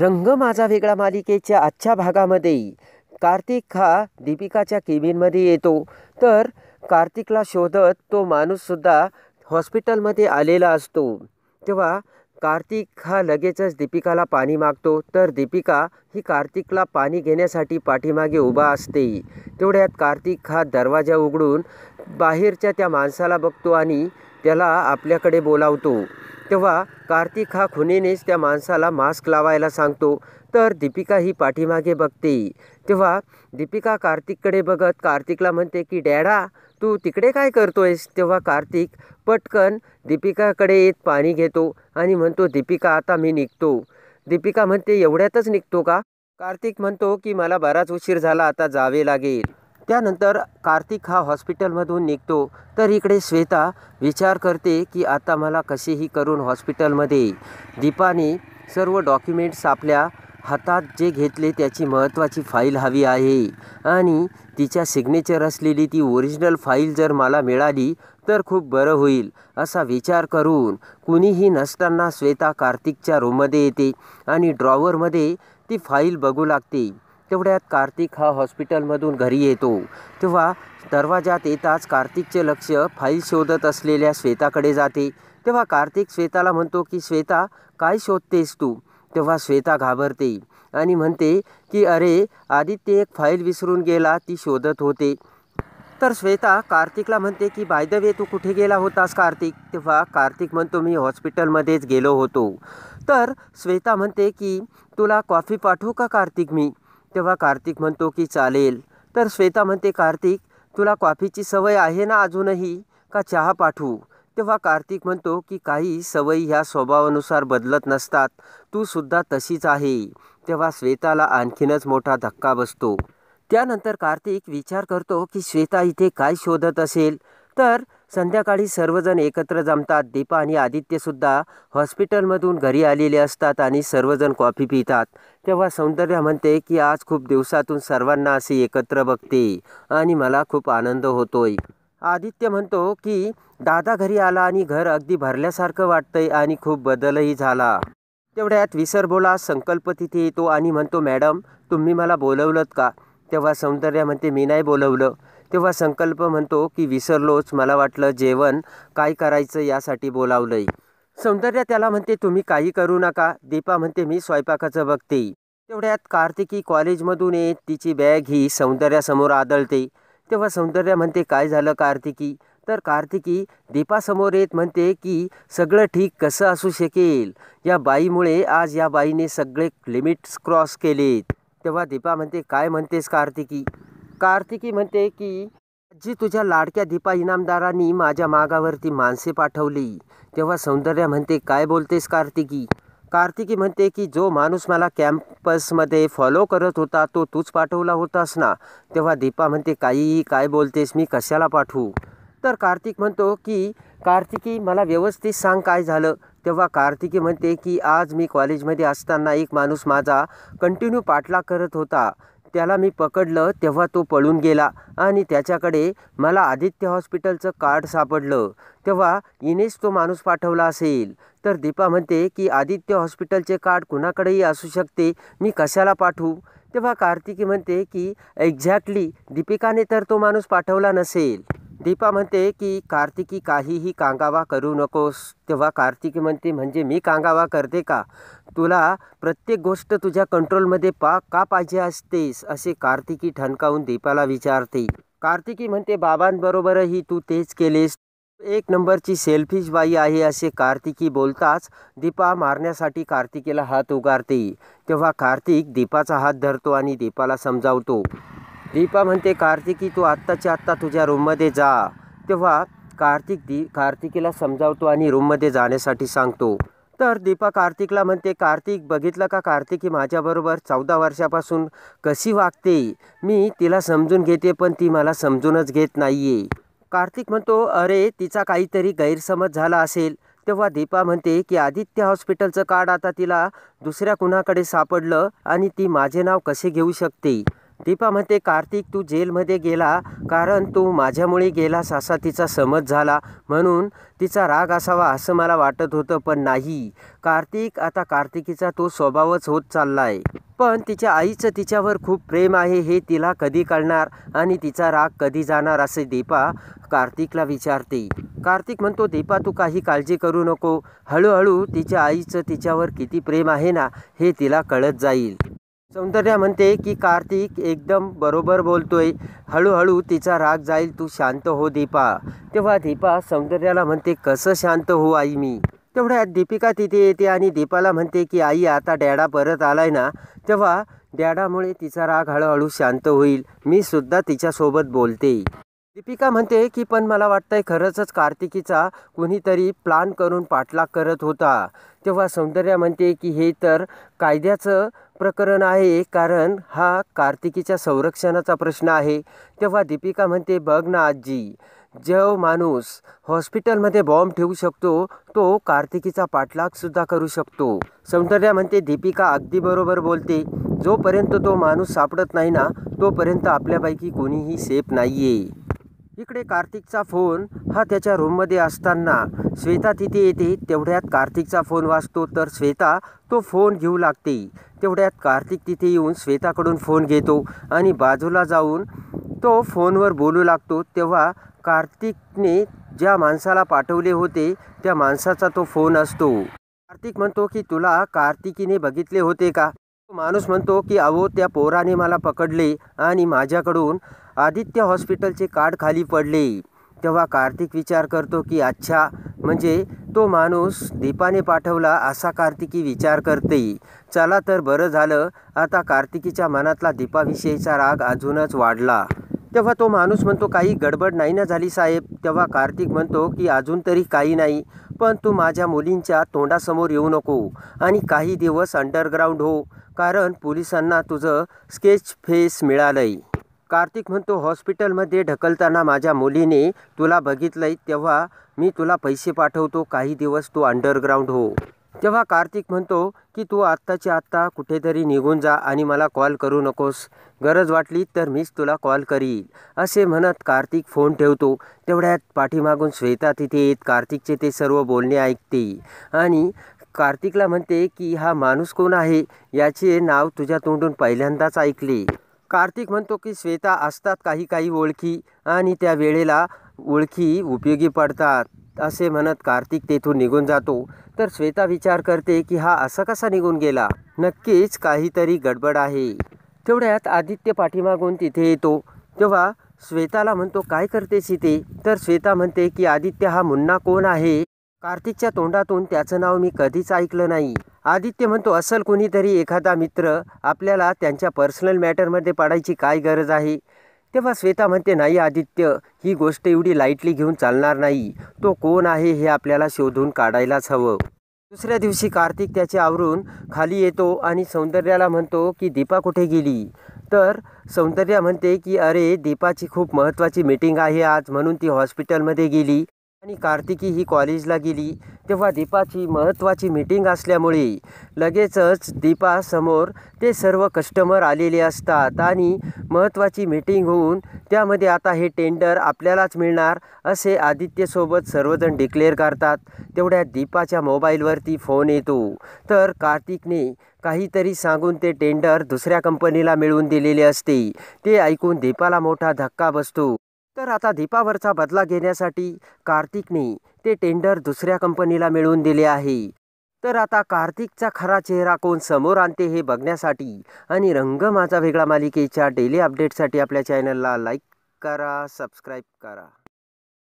रंग माझा वेगळा मालिकेच्या आजच्या भागामध्ये कार्तिक हा दीपिकाच्या केबिनमध्ये येतो तर कार्तिकला शोधत तो माणूससुद्धा हॉस्पिटलमध्ये आलेला असतो तेव्हा कार्तिक हा लगेचच दीपिकाला पाणी मागतो तर दीपिका ही कार्तिकला पाणी घेण्यासाठी पाठीमागे उभा असते तेवढ्यात कार्तिक हा दरवाजा उघडून बाहेरच्या त्या माणसाला बघतो आणि त्याला आपल्याकडे बोलावतो तेव्हा कार्तिक हा खुनीनेच त्या माणसाला मास्क लावायला सांगतो तर दीपिका ही पाठीमागे बघते तेव्हा दीपिका कार्तिककडे बघत कार्तिकला म्हणते की डॅडा तू तिकडे काय करतोयस तेव्हा कार्तिक पटकन दीपिकाकडे येत पाणी घेतो आणि म्हणतो दीपिका आता मी निघतो दीपिका म्हणते एवढ्यातच निघतो का कार्तिक म्हणतो की मला बराच उशीर झाला आता जावे लागेल त्यानंतर कार्तिक हा हॉस्पिटलमधून निघतो तर इकडे श्वेता विचार करते की आता मला कसेही करून हॉस्पिटलमध्ये दीपाने सर्व डॉक्युमेंट्स आपल्या हातात जे घेतले त्याची महत्त्वाची फाईल हवी आहे आणि तिच्या सिग्नेचर असलेली ती ओरिजिनल फाईल जर मला मिळाली तर खूप बरं होईल असा विचार करून कुणीही नसताना श्वेता कार्तिकच्या रूममध्ये येते आणि ड्रॉवरमध्ये ती फाईल बघू लागते तेवढ्यात कार्तिक हा हॉस्पिटलमधून घरी येतो तेव्हा दरवाजात येताच कार्तिकचे लक्ष फाईल शोधत असलेल्या श्वेताकडे जाते तेव्हा कार्तिक श्वेताला म्हणतो की श्वेता काय शोधतेस तू तेव्हा श्वेता घाबरते आणि म्हणते की अरे आदित्य एक फाईल विसरून गेला ती शोधत होते तर श्वेता कार्तिकला म्हणते की बाय द वे तू कुठे गेला होतास कार्तिक तेव्हा कार्तिक म्हणतो मी हॉस्पिटलमध्येच गेलो होतो तर श्वेता म्हणते की तुला कॉफी पाठवू का कार्तिक मी तेव्हा कार्तिक म्हणतो की चालेल तर श्वेता म्हणते कार्तिक तुला कॉफीची सवय आहे ना अजूनही का चहा पाठवू तेव्हा कार्तिक म्हणतो की काही सवयी ह्या स्वभावानुसार बदलत नसतात तू सुद्धा तशीच आहे तेव्हा श्वेताला आणखीनच मोठा धक्का बसतो त्यानंतर कार्तिक विचार करतो की श्वेता इथे काय शोधत असेल तर संध्याकाळी सर्वजण एकत्र जमतात दीपा आणि आदित्यसुद्धा हॉस्पिटलमधून घरी आलेले असतात आणि सर्वजण कॉफी पितात तेव्हा सौंदर्य म्हणते की आज खूप दिवसातून सर्वांना असे एकत्र बघते आणि मला खूप आनंद होतोय आदित्य म्हणतो की दादा घरी आला आणि घर अगदी भरल्यासारखं वाटतंय आणि खूप बदलही झाला तेवढ्यात बोला संकल्प तिथे येतो आणि म्हणतो मॅडम तुम्ही मला बोलवलंत का तेव्हा सौंदर्या म्हणते मी नाही बोलवलं तेव्हा संकल्प म्हणतो की विसरलोच मला वाटलं जेवण काय करायचं यासाठी बोलावलंय सौंदर्य त्याला म्हणते तुम्ही काही करू नका दीपा म्हणते मी स्वयंपाकाचं बघते तेवढ्यात कार्तिकी कॉलेजमधून येत तिची बॅग ही सौंदर्यासमोर आदळते तेव्हा सौंदर्य म्हणते काय झालं कार्तिकी तर कार्तिकी दीपासमोर येत म्हणते की सगळं ठीक कसं असू शकेल या बाईमुळे आज या बाईने सगळे लिमिट्स क्रॉस केलेत तेव्हा दीपा म्हणते काय म्हणतेस कार्तिकी कार्तिकी मनते कि जी तुझा लाडक्या दीपा इनामदारांनी माझ्या मागावरती माणसे पाठवली तेव्हा सौंदर्या म्हणते काय बोलतेस कार्तिकी कार्तिकी मनते कि जो मानूस माला कैम्पस मधे फॉलो करत होता तो तूच पाठवला होतास ना तेव्हा दीपा का ही काय बोलतेस मी कशाला पाठवू तो कार्तिक मन तो कार्तिकी मला व्यवस्थित संग का कार्तिकी मनते कि आज मी कॉलेज मध्य एक मानूस मज़ा कंटिन्ू पाठलाग करत होता त्याला मी पकडलं तेव्हा तो पळून गेला आणि त्याच्याकडे मला आदित्य हॉस्पिटलचं कार्ड सापडलं तेव्हा इनेच तो माणूस पाठवला असेल तर दीपा म्हणते की आदित्य हॉस्पिटलचे कार्ड कुणाकडेही असू शकते मी कशाला पाठवू तेव्हा कार्तिकी म्हणते की एक्झॅक्टली दीपिकाने तर तो माणूस पाठवला नसेल दीपा म्हणते की कार्तिकी काहीही कांगावा करू नकोस तेव्हा कार्तिकी म्हणते म्हणजे मी कांगावा करते का तुला प्रत्येक गोष्ट तुझ्या कंट्रोलमध्ये पा का पाहिजे असतेस असे कार्तिकी ठणकावून दीपाला विचारते कार्तिकी म्हणते बाबांबरोबरही तू तेच केलेस एक नंबरची सेल्फिश बाई आहे असे कार्तिकी बोलताच दीपा मारण्यासाठी कार्तिकीला हात उगारते तेव्हा कार्तिक दीपाचा हात धरतो आणि दीपाला समजावतो दीपा म्हणते कार्तिकी तू आत्ताच्या आत्ता तुझ्या रूममध्ये जा तेव्हा कार्तिक दी कार्तिकीला समजावतो आणि रूममध्ये जाण्यासाठी सांगतो तर दीपा कार्तिकला म्हणते कार्तिक बघितलं का कार्तिक ही माझ्याबरोबर चौदा वर्षापासून कशी वागते मी तिला समजून घेते पण ती मला समजूनच घेत नाही आहे कार्तिक म्हणतो अरे तिचा काहीतरी गैरसमज झाला असेल तेव्हा दीपा म्हणते की आदित्य हॉस्पिटलचं कार्ड आता तिला दुसऱ्या कुणाकडे सापडलं आणि ती माझे नाव कसे घेऊ शकते दीपा म्हणते कार्तिक तू जेलमध्ये गेला कारण तू माझ्यामुळे गेलास असा तिचा समज झाला म्हणून तिचा राग असावा असं मला वाटत होतं पण नाही कार्तिक आता कार्तिकीचा तो स्वभावच होत चालला आहे पण तिच्या आईचं तिच्यावर खूप प्रेम आहे हे तिला कधी कळणार आणि तिचा राग कधी जाणार असे दीपा कार्तिकला विचारते कार्तिक म्हणतो दीपा तू काही काळजी करू नको हळूहळू तिच्या आईचं तिच्यावर किती प्रेम आहे ना हे तिला कळत जाईल सौंदर्या म्हणते की कार्तिक एकदम बरोबर बोलतोय हळूहळू तिचा राग जाईल तू शांत हो दीपा तेव्हा दीपा सौंदर्याला म्हणते कसं शांत हो आई मी तेवढ्या दीपिका तिथे येते आणि दीपाला म्हणते की आई आता डॅडा परत आलाय ना तेव्हा डॅडामुळे तिचा राग हळूहळू शांत होईल मी सुद्धा तिच्यासोबत बोलते दीपिका म्हणते की पण मला वाटतंय खरंचच कार्तिकीचा कुणीतरी प्लान करून पाठलाग करत होता तेव्हा सौंदर्या म्हणते की हे तर कायद्याचं प्रकरण आहे कारण हा कार्तिकीच्या संरक्षणाचा प्रश्न आहे तेव्हा दीपिका म्हणते बघ ना आजी जो माणूस हॉस्पिटलमध्ये बॉम्ब ठेवू शकतो तो कार्तिकीचा पाठलागसुद्धा करू शकतो सौंदर्या म्हणते दीपिका अगदी बरोबर बोलते जोपर्यंत तो माणूस सापडत नाही ना तोपर्यंत आपल्यापैकी कोणीही सेफ नाही आहे इकडे कार्तिकचा फोन हा त्याच्या रूममध्ये असताना श्वेता तिथे येते तेवढ्यात कार्तिकचा फोन वाचतो तर श्वेता तो फोन घेऊ लागते तेवढ्यात कार्तिक तिथे येऊन श्वेताकडून फोन घेतो आणि बाजूला जाऊन तो फोनवर बोलू लागतो तेव्हा कार्तिकने ज्या माणसाला पाठवले होते त्या माणसाचा तो फोन असतो कार्तिक म्हणतो की तुला कार्तिकीने बघितले होते का माणूस म्हणतो की अहो त्या पोराने मला पकडले आणि माझ्याकडून आदित्य हॉस्पिटलचे कार्ड खाली पडले तेव्हा कार्तिक विचार करतो की अच्छा म्हणजे तो माणूस दीपाने पाठवला असा कार्तिकी विचार करते चला तर बरं झालं आता कार्तिकीच्या मनातला दीपाविषयीचा राग अजूनच वाढला तेव्हा तो माणूस म्हणतो काही गडबड नाही ना झाली साहेब तेव्हा कार्तिक म्हणतो की अजून तरी काही नाही पण तू माझ्या मुलींच्या तोंडासमोर येऊ नको आणि काही दिवस अंडरग्राऊंड हो कारण पोलिसांना तुझं स्केच फेस मिळालंय कार्तिक म्हणतो हॉस्पिटलमध्ये ढकलताना माझ्या मुलीने तुला बघितलंय तेव्हा मी तुला पैसे पाठवतो काही दिवस तू अंडरग्राऊंड हो तेव्हा कार्तिक म्हणतो की तू आत्ताच्या आत्ता कुठेतरी निघून जा आणि मला कॉल करू नकोस गरज वाटली तर मीच तुला कॉल करील असे म्हणत कार्तिक फोन ठेवतो तेवढ्यात पाठीमागून श्वेता तिथे येत कार्तिकचे ते सर्व बोलणे ऐकते आणि कार्तिकला म्हणते की हा माणूस कोण आहे याचे नाव तुझ्या तोंडून पहिल्यांदाच ऐकले कार्तिक म्हणतो की श्वेता असतात काही काही ओळखी आणि त्या वेळेला ओळखी उपयोगी पडतात असे म्हणत कार्तिक तेथून निघून जातो तर श्वेता विचार करते की हा असा कसा निघून गेला नक्कीच काहीतरी गडबड आहे तेवढ्यात आदित्य पाठीमागून तिथे येतो तेव्हा श्वेताला म्हणतो काय करतेस इथे तर श्वेता म्हणते की आदित्य हा मुन्ना कोण आहे कार्तिकच्या तोंडातून त्याचं नाव मी कधीच ऐकलं नाही आदित्य म्हणतो असल कोणीतरी एखादा मित्र आपल्याला त्यांच्या पर्सनल मॅटरमध्ये पाडायची काय गरज आहे तेव्हा श्वेता म्हणते नाही आदित्य ही गोष्ट एवढी लाईटली घेऊन चालणार नाही तो कोण आहे हे आपल्याला शोधून काढायलाच हवं दुसऱ्या दिवशी कार्तिक त्याच्या आवरून खाली येतो आणि सौंदर्याला म्हणतो की दीपा कुठे गेली तर सौंदर्या म्हणते की अरे दीपाची खूप महत्त्वाची मीटिंग आहे आज म्हणून ती हॉस्पिटलमध्ये गेली आणि कार्तिकी ही कॉलेजला गेली तेव्हा दीपाची महत्त्वाची मीटिंग असल्यामुळे लगेचच दीपासमोर ते सर्व कस्टमर आलेले असतात आणि महत्त्वाची मीटिंग होऊन त्यामध्ये आता हे टेंडर आपल्यालाच मिळणार असे आदित्यसोबत सर्वजण डिक्लेअर करतात तेवढ्या दीपाच्या मोबाईलवरती फोन येतो तर कार्तिकने काहीतरी सांगून ते टेंडर दुसऱ्या कंपनीला मिळवून दिलेले असते ते ऐकून दीपाला मोठा धक्का बसतो तर आता दीपावरचा बदला घेण्यासाठी कार्तिकने ते टेंडर दुसऱ्या कंपनीला मिळवून दिले आहे तर आता कार्तिकचा खरा चेहरा कोण समोर आणते हे बघण्यासाठी आणि रंग माझा वेगळा मालिकेच्या डेली अपडेटसाठी आपल्या चॅनलला लाईक करा सबस्क्राईब करा